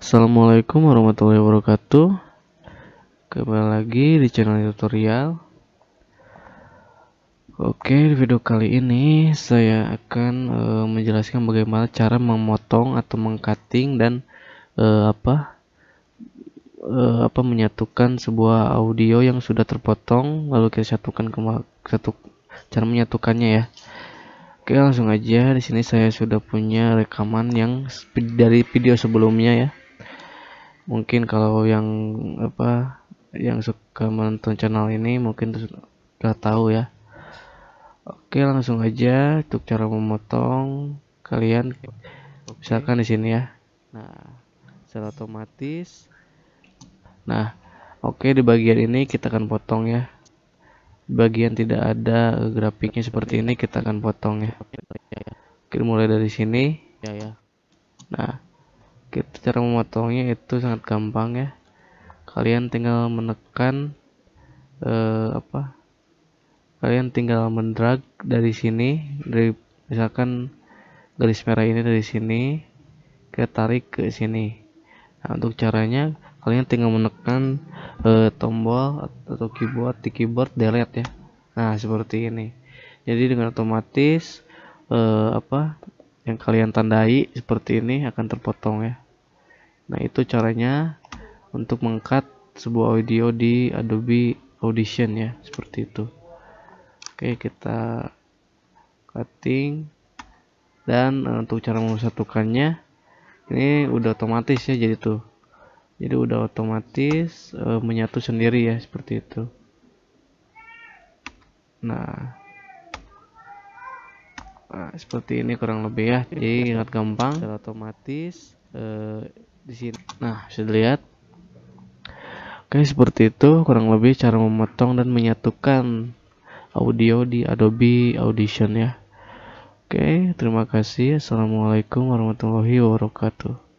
Assalamualaikum warahmatullahi wabarakatuh Kembali lagi di channel tutorial Oke di video kali ini saya akan e, menjelaskan bagaimana cara memotong atau mengcutting dan e, apa e, apa menyatukan sebuah audio yang sudah terpotong lalu kita satukan ke satu cara menyatukannya ya Oke langsung aja di sini saya sudah punya rekaman yang dari video sebelumnya ya. Mungkin kalau yang apa yang suka menonton channel ini mungkin sudah tahu ya. Oke langsung aja untuk cara memotong kalian misalkan di sini ya. Nah secara otomatis. Nah oke di bagian ini kita akan potong ya bagian tidak ada grafiknya seperti ini kita akan potong ya kita mulai dari sini ya ya nah kita cara memotongnya itu sangat gampang ya kalian tinggal menekan eh, apa kalian tinggal mendrag dari sini dari misalkan garis merah ini dari sini kita tarik ke sini nah untuk caranya kalian tinggal menekan e, tombol atau keyboard di keyboard delete ya nah seperti ini jadi dengan otomatis e, apa yang kalian tandai seperti ini akan terpotong ya nah itu caranya untuk mengkat sebuah audio di Adobe Audition ya seperti itu oke kita cutting dan eh, untuk cara mempersatukannya ini udah otomatis ya jadi tuh jadi udah otomatis e, menyatu sendiri ya seperti itu nah Nah, seperti ini kurang lebih ya. Jadi sangat gampang, secara otomatis eh, di sini. Nah, bisa dilihat. Oke, seperti itu kurang lebih cara memotong dan menyatukan audio di Adobe Audition ya. Oke, terima kasih. Assalamualaikum warahmatullahi wabarakatuh.